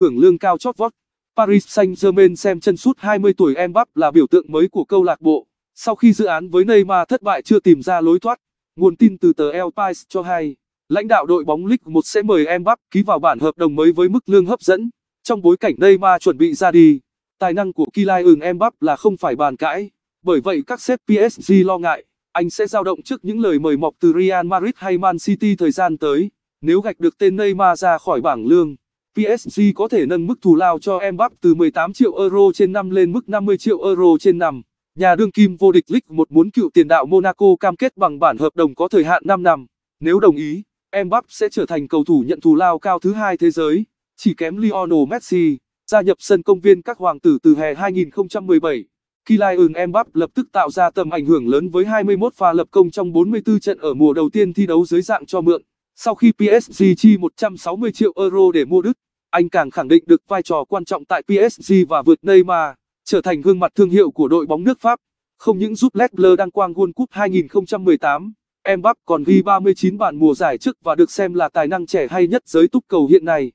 hưởng lương cao chót vót. Paris Saint-Germain xem chân sút 20 tuổi Mbappé là biểu tượng mới của câu lạc bộ. Sau khi dự án với Neymar thất bại chưa tìm ra lối thoát, nguồn tin từ tờ El Pais cho hay, lãnh đạo đội bóng League 1 sẽ mời Mbappé ký vào bản hợp đồng mới với mức lương hấp dẫn. Trong bối cảnh Neymar chuẩn bị ra đi, tài năng của Kylian Mbappé là không phải bàn cãi. Bởi vậy các sếp PSG lo ngại, anh sẽ dao động trước những lời mời mọc từ Real Madrid hay Man City thời gian tới, nếu gạch được tên Neymar ra khỏi bảng lương. PSG có thể nâng mức thù lao cho Mbappé từ 18 triệu euro trên năm lên mức 50 triệu euro trên năm. Nhà đương kim vô địch League 1 muốn cựu tiền đạo Monaco cam kết bằng bản hợp đồng có thời hạn 5 năm. Nếu đồng ý, Mbappé sẽ trở thành cầu thủ nhận thù lao cao thứ hai thế giới, chỉ kém Lionel Messi, gia nhập sân công viên các hoàng tử từ hè 2017. Kylian Mbappé lập tức tạo ra tầm ảnh hưởng lớn với 21 pha lập công trong 44 trận ở mùa đầu tiên thi đấu dưới dạng cho mượn. Sau khi PSG chi 160 triệu euro để mua Đức, anh càng khẳng định được vai trò quan trọng tại PSG và vượt Neymar, trở thành gương mặt thương hiệu của đội bóng nước Pháp. Không những giúp Les Bleus đăng quang World Cup 2018, Mbappé còn ghi 39 bàn mùa giải trước và được xem là tài năng trẻ hay nhất giới túc cầu hiện nay.